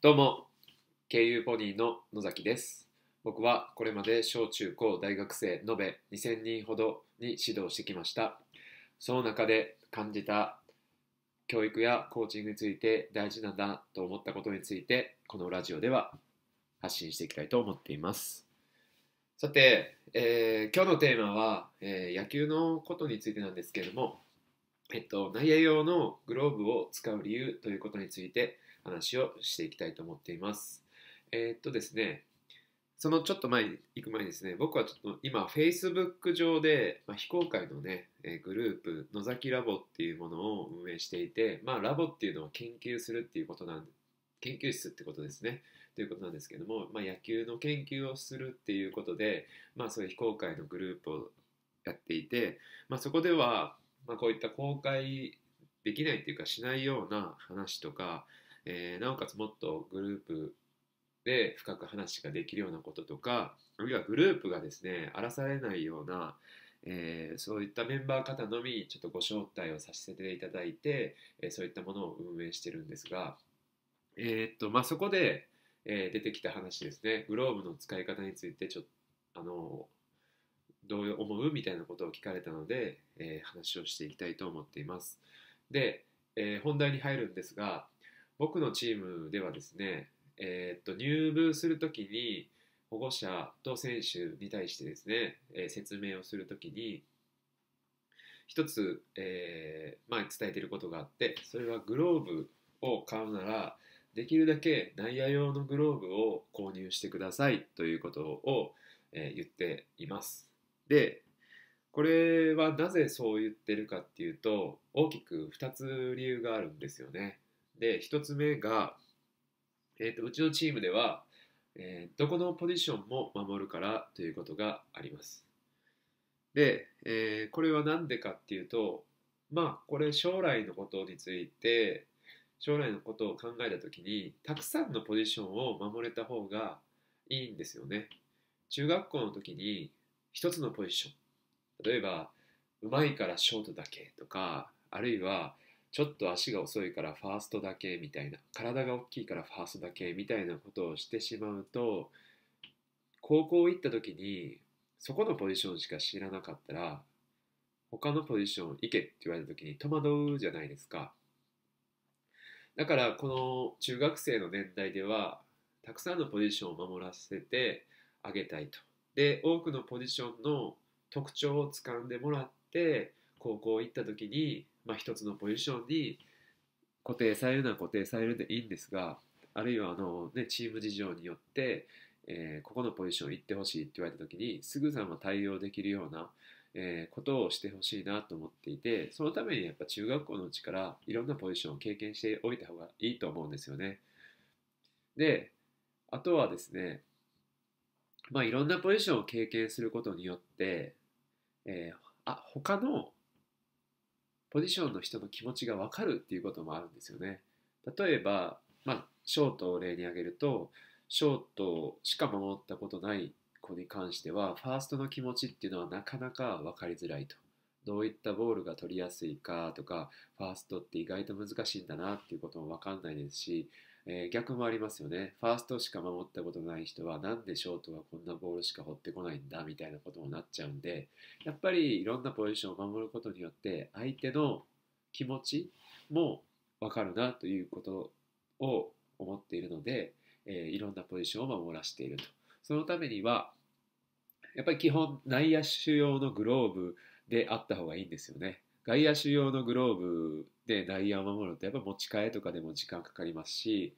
どうも、経由ポニーの野崎です。僕はこれまで小中高大学生延べ2000人ほどに指導してきました。その中で感じた教育やコーチングについて大事なんだと思ったことについて、このラジオでは発信していきたいと思っています。さて、えー、今日のテーマは、えー、野球のことについてなんですけれども、えっと、内野用のグローブを使う理由ということについて、話をしていきたいと思っています。えー、っとですね、そのちょっと前に行く前にですね、僕はちょっと今、Facebook 上で、まあ、非公開のね、えグループ、野崎ラボっていうものを運営していて、まあ、ラボっていうのは研究するっていうことなんで、研究室ってことですね。ということなんですけども、まあ、野球の研究をするっていうことで、まあ、そういう非公開のグループをやっていて、まあ、そこでは、まこういった公開できないっていうかしないような話とか、えー、なおかつもっとグループで深く話ができるようなこととかあるいはグループがですね荒らされないような、えー、そういったメンバー方のみちょっとご招待をさせていただいて、えー、そういったものを運営してるんですが、えー、っとまあ、そこで、え出てきた話ですねグローブの使い方についてちょっとあのどう思うみたいなことを聞かれたので、え話をしていきたいと思っています。で、え本題に入るんですが僕のチームではですね、えー、っと入部するときに保護者と選手に対してですね、えー、説明をするときに一つ、えーまあ、伝えていることがあってそれはグローブを買うならできるだけ内野用のグローブを購入してくださいということを、えー、言っています。でこれはなぜそう言ってるかっていうと大きく2つ理由があるんですよね。で、1つ目が、えーと、うちのチームでは、えー、どこのポジションも守るからということがあります。で、えー、これは何でかっていうと、まあ、これ将来のことについて、将来のことを考えた時に、たくさんのポジションを守れた方がいいんですよね。中学校の時に一つのポジション例えばうまいからショートだけとかあるいはちょっと足が遅いからファーストだけみたいな体が大きいからファーストだけみたいなことをしてしまうと高校行った時にそこのポジションしか知らなかったら他のポジション行けって言われた時に戸惑うじゃないですかだからこの中学生の年代ではたくさんのポジションを守らせてあげたいとで多くのポジションの特徴をつかんでもらって高校行った時にまあ、一つのポジションに固定されるのは固定されるでいいんですがあるいはあの、ね、チーム事情によって、えー、ここのポジション行ってほしいって言われた時にすぐさま対応できるような、えー、ことをしてほしいなと思っていてそのためにやっぱ中学校のうちからいろんなポジションを経験しておいた方がいいと思うんですよね。であとはですねまあ、いろんなポジションを経験することによって、えー、あ他のポジションの人の気持ちが分かるっていうこともあるんですよね。例えば、まあ、ショートを例に挙げるとショートしか守ったことない子に関してはファーストの気持ちっていうのはなかなか分かりづらいと。どういったボールが取りやすいかとかファーストって意外と難しいんだなっていうことも分かんないですしえー、逆もありますよね。ファーストしか守ったことない人は、なんでショートがこんなボールしか放ってこないんだみたいなこともなっちゃうんで、やっぱりいろんなポジションを守ることによって、相手の気持ちも分かるなということを思っているので、えー、いろんなポジションを守らせていると。そのためには、やっぱり基本内野手用のグローブであった方がいいんですよね。外野手用のグローブで内野を守るとやっぱ持ち替えとかでも時間かかりますし、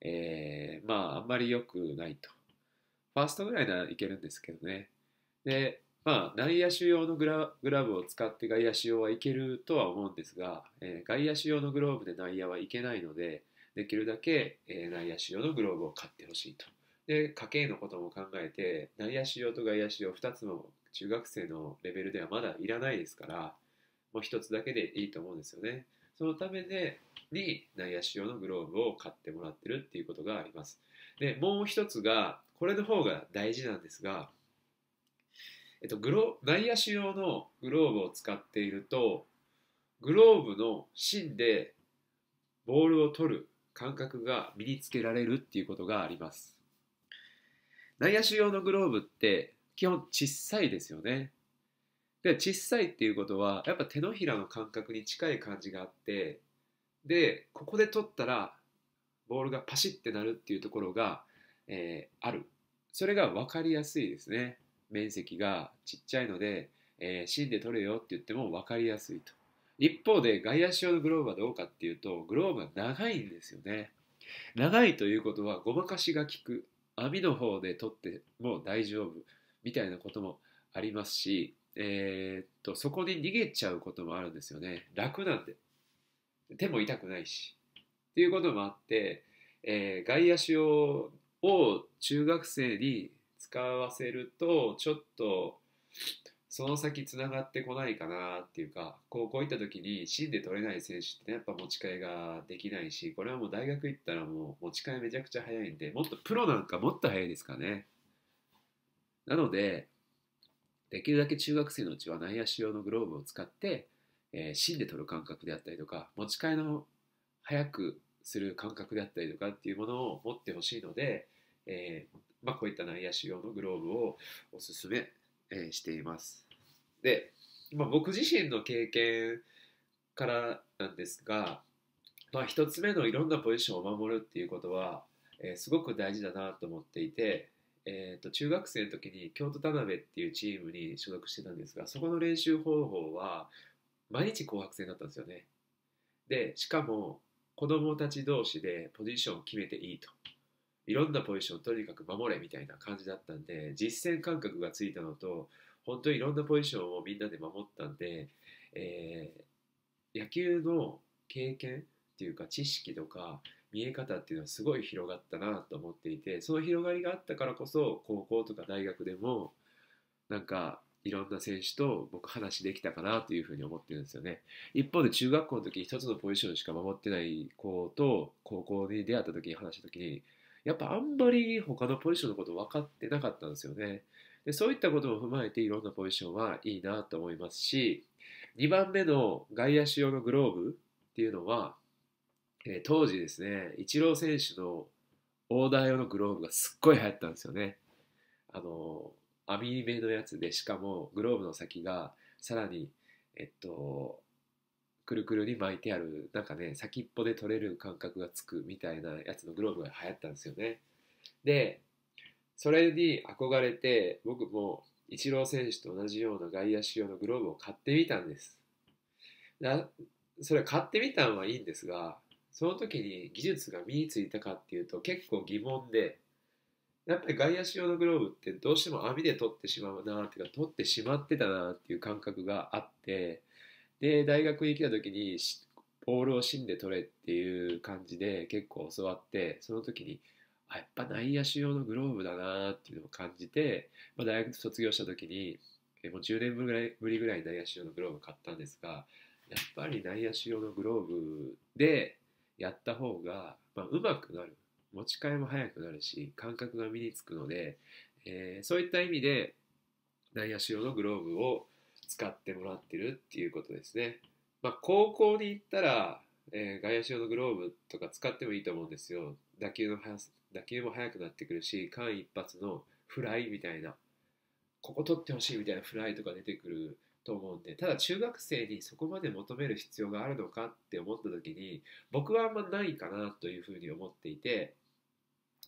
えー、まああんまり良くないと。ファーストぐらいならいけるんですけどね。で、まあ内野手用のグラグラブを使って外野手用はいけるとは思うんですが、えー、外野手用のグローブで内野はいけないので、できるだけ、えー、内野手用のグローブを買ってほしいと。で、家計のことも考えて、内野手用と外野手用2つも中学生のレベルではまだいらないですから、もう1つだけでいいと思うんですよね。そのためでに内野手用のグローブを買ってもらってるっていうことがあります。で、もう1つが、これの方が大事なんですが、えっと、グロ内野手用のグローブを使っていると、グローブの芯でボールを取る感覚が身につけられるっていうことがあります。内野手用のグローブって基本小さいですよね。で小さいっていうことはやっぱ手のひらの感覚に近い感じがあってでここで取ったらボールがパシッてなるっていうところが、えー、あるそれが分かりやすいですね面積がちっちゃいので、えー、芯で取れよって言っても分かりやすいと一方で外野手用のグローブはどうかっていうとグローブが長いんですよね長いということはごまかしが効く網の方で取っても大丈夫みたいなこともありますしえー、っと、そこに逃げちゃうこともあるんですよね。楽なんで。手も痛くないし。っていうこともあって、えー、外野手をを中学生に使わせると、ちょっと、その先つながってこないかなっていうか高校行った時に芯で取れない選手って、ね、やっぱ持ち替えができないしこれはもう大学行ったらもう持ち替えめちゃくちゃ早いんでもっとプロなんかもっと早いですかねなのでできるだけ中学生のうちは内野手用のグローブを使って、えー、芯で取る感覚であったりとか持ち替えの早くする感覚であったりとかっていうものを持ってほしいので、えー、まあ、こういった内野手用のグローブをおすすめ、えー、しています。で、まあ、僕自身の経験からなんですが、まあ、1つ目のいろんなポジションを守るっていうことは、えー、すごく大事だなと思っていて、えーと、中学生の時に京都田辺っていうチームに所属してたんですがそこの練習方法は毎日紅白戦だったんですよねでしかも子供たち同士でポジションを決めていいといろんなポジションをとにかく守れみたいな感じだったんで実践感覚がついたのと本当にいろんなポジションをみんなで守ったんで、えー、野球の経験っていうか知識とか見え方っていうのはすごい広がったなと思っていてその広がりがあったからこそ高校とか大学でもなんかいろんな選手と僕話できたかなというふうに思ってるんですよね一方で中学校の時一つのポジションしか守ってない子と高校に出会った時に話した時にやっぱあんまり他のポジションのこと分かってなかったんですよねでそういったことも踏まえていろんなポジションはいいなと思いますし2番目の外野手用のグローブっていうのはえー、当時ですね、イチロー選手のオーダー用のグローブがすっごい流行ったんですよね。あのー、網目のやつで、しかもグローブの先がさらに、えっと、くるくるに巻いてある、なんかね、先っぽで取れる感覚がつくみたいなやつのグローブが流行ったんですよね。で、それに憧れて、僕もイチロー選手と同じような外野手用のグローブを買ってみたんです。それ買ってみたのはいいんですが、その時に技術が身についたかっていうと結構疑問でやっぱり外野手用のグローブってどうしても網で取ってしまうなっていうか取ってしまってたなっていう感覚があってで大学に来た時にボールを芯で取れっていう感じで結構教わってその時にあやっぱ内野手用のグローブだなっていうのを感じて、まあ、大学卒業した時にもう10年ぶりぐらい内野手用のグローブ買ったんですがやっぱり内野手用のグローブでやった方が、まあ、うまくなる。持ち替えも早くなるし、感覚が身につくので、えー、そういった意味で、内野手用のグローブを使ってもらってるっていうことですね。まあ、高校に行ったら、えー、外野手用のグローブとか使ってもいいと思うんですよ。打球の打球も速くなってくるし、間一髪のフライみたいな、ここ取ってほしいみたいなフライとか出てくると思うんでただ中学生にそこまで求める必要があるのかって思った時に僕はあんまないかなというふうに思っていて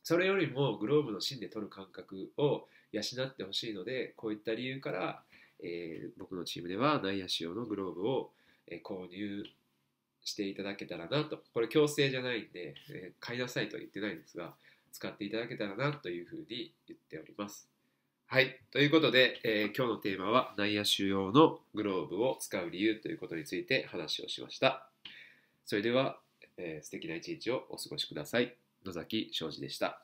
それよりもグローブの芯で取る感覚を養ってほしいのでこういった理由から、えー、僕のチームでは内野手用のグローブを、えー、購入していただけたらなとこれ強制じゃないんで、えー、買いなさいとは言ってないんですが使っていただけたらなというふうに言っております。はい。ということで、えー、今日のテーマは内野手用のグローブを使う理由ということについて話をしました。それでは、えー、素敵な一日をお過ごしください。野崎昌司でした。